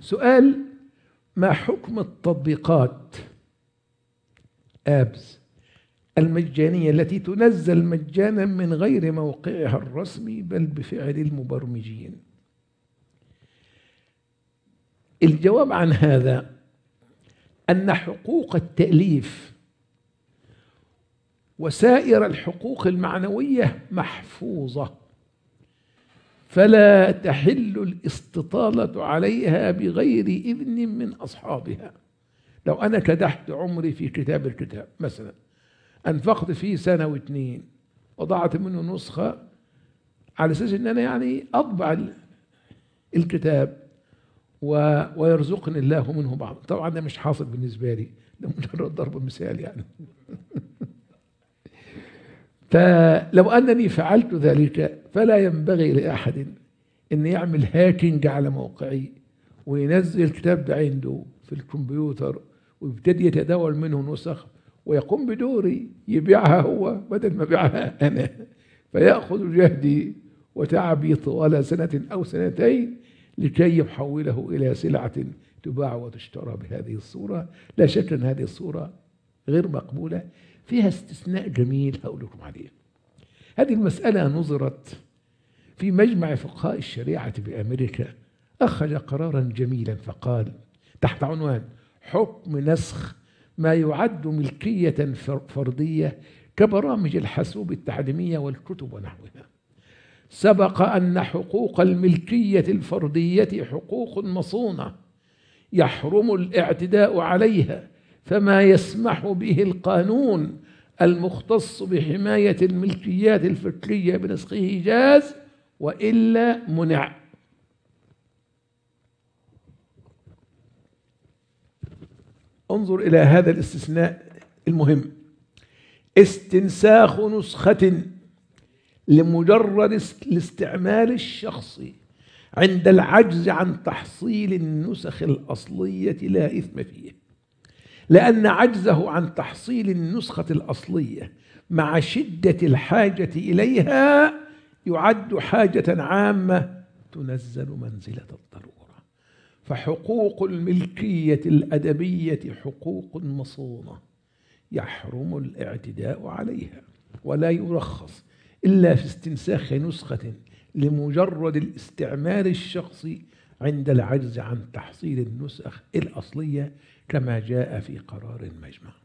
سؤال ما حكم التطبيقات ابز المجانيه التي تنزل مجانا من غير موقعها الرسمي بل بفعل المبرمجين الجواب عن هذا ان حقوق التاليف وسائر الحقوق المعنويه محفوظه فلا تحل الاستطالة عليها بغير إذن من أصحابها لو أنا كدحت عمري في كتاب الكتاب مثلا أنفقت فيه سنة واتنين وضعت منه نسخة على أساس أن أنا يعني أطبع الكتاب و... ويرزقني الله منه بعض طبعا ده مش حاصل بالنسبة لي ده مجرد ضرب مثال يعني فلو أنني فعلت ذلك فلا ينبغي لأحد أن يعمل هاكينج على موقعي وينزل الكتاب ده عنده في الكمبيوتر ويبتدي يتداول منه نسخ ويقوم بدوري يبيعها هو بدل ما ابيعها أنا فيأخذ جهدي وتعبي طوال سنة أو سنتين لكي يحوله إلى سلعة تباع وتشترى بهذه الصورة لا شك أن هذه الصورة غير مقبولة فيها استثناء جميل هقول لكم عليه هذه المسألة نظرت في مجمع فقهاء الشريعة بأمريكا أخذ قرارا جميلا فقال تحت عنوان حكم نسخ ما يعد ملكية فردية كبرامج الحاسوب التعليمية والكتب ونحوها سبق أن حقوق الملكية الفردية حقوق مصونة يحرم الاعتداء عليها فما يسمح به القانون المختص بحماية الملكيات الفكرية بنسخه جاز وإلا منع انظر إلى هذا الاستثناء المهم استنساخ نسخة لمجرد الاستعمال الشخصي عند العجز عن تحصيل النسخ الأصلية لا إثم فيه لأن عجزه عن تحصيل النسخة الأصلية مع شدة الحاجة إليها يعد حاجة عامة تنزل منزلة الضرورة فحقوق الملكية الأدبية حقوق مصونة يحرم الاعتداء عليها ولا يرخص إلا في استنساخ نسخة لمجرد الاستعمال الشخصي عند العجز عن تحصيل النسخ الأصلية كما جاء في قرار المجمع